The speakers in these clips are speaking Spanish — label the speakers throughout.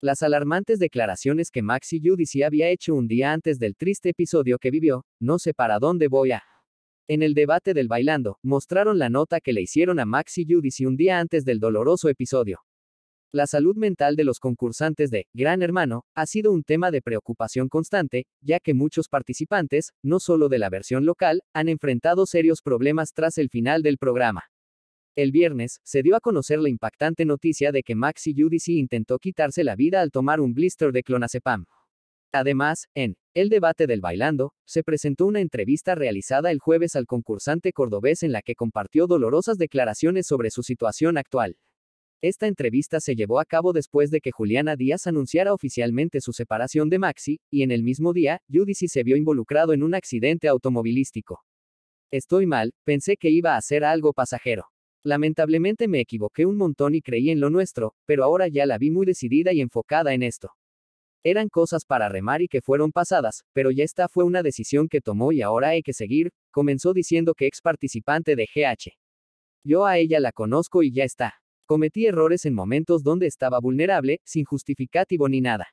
Speaker 1: Las alarmantes declaraciones que Maxi Judici había hecho un día antes del triste episodio que vivió, no sé para dónde voy a. En el debate del bailando, mostraron la nota que le hicieron a Maxi Judici un día antes del doloroso episodio. La salud mental de los concursantes de Gran Hermano ha sido un tema de preocupación constante, ya que muchos participantes, no solo de la versión local, han enfrentado serios problemas tras el final del programa. El viernes, se dio a conocer la impactante noticia de que Maxi Judici intentó quitarse la vida al tomar un blister de clonazepam. Además, en El debate del bailando, se presentó una entrevista realizada el jueves al concursante cordobés en la que compartió dolorosas declaraciones sobre su situación actual. Esta entrevista se llevó a cabo después de que Juliana Díaz anunciara oficialmente su separación de Maxi, y en el mismo día, Judici se vio involucrado en un accidente automovilístico. Estoy mal, pensé que iba a ser algo pasajero. Lamentablemente me equivoqué un montón y creí en lo nuestro, pero ahora ya la vi muy decidida y enfocada en esto. Eran cosas para remar y que fueron pasadas, pero ya esta fue una decisión que tomó y ahora hay que seguir, comenzó diciendo que ex participante de GH. Yo a ella la conozco y ya está. Cometí errores en momentos donde estaba vulnerable, sin justificativo ni nada.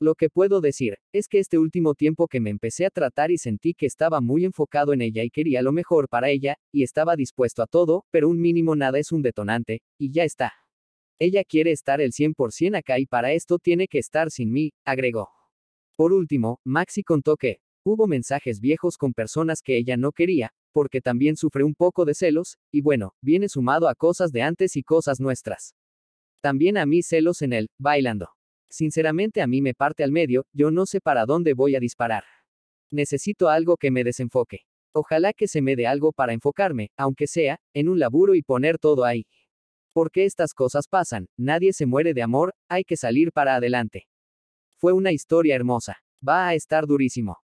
Speaker 1: Lo que puedo decir, es que este último tiempo que me empecé a tratar y sentí que estaba muy enfocado en ella y quería lo mejor para ella, y estaba dispuesto a todo, pero un mínimo nada es un detonante, y ya está. Ella quiere estar el 100% acá y para esto tiene que estar sin mí, agregó. Por último, Maxi contó que, hubo mensajes viejos con personas que ella no quería, porque también sufre un poco de celos, y bueno, viene sumado a cosas de antes y cosas nuestras. También a mí celos en él, bailando. Sinceramente a mí me parte al medio, yo no sé para dónde voy a disparar. Necesito algo que me desenfoque. Ojalá que se me dé algo para enfocarme, aunque sea, en un laburo y poner todo ahí. Porque estas cosas pasan, nadie se muere de amor, hay que salir para adelante. Fue una historia hermosa. Va a estar durísimo.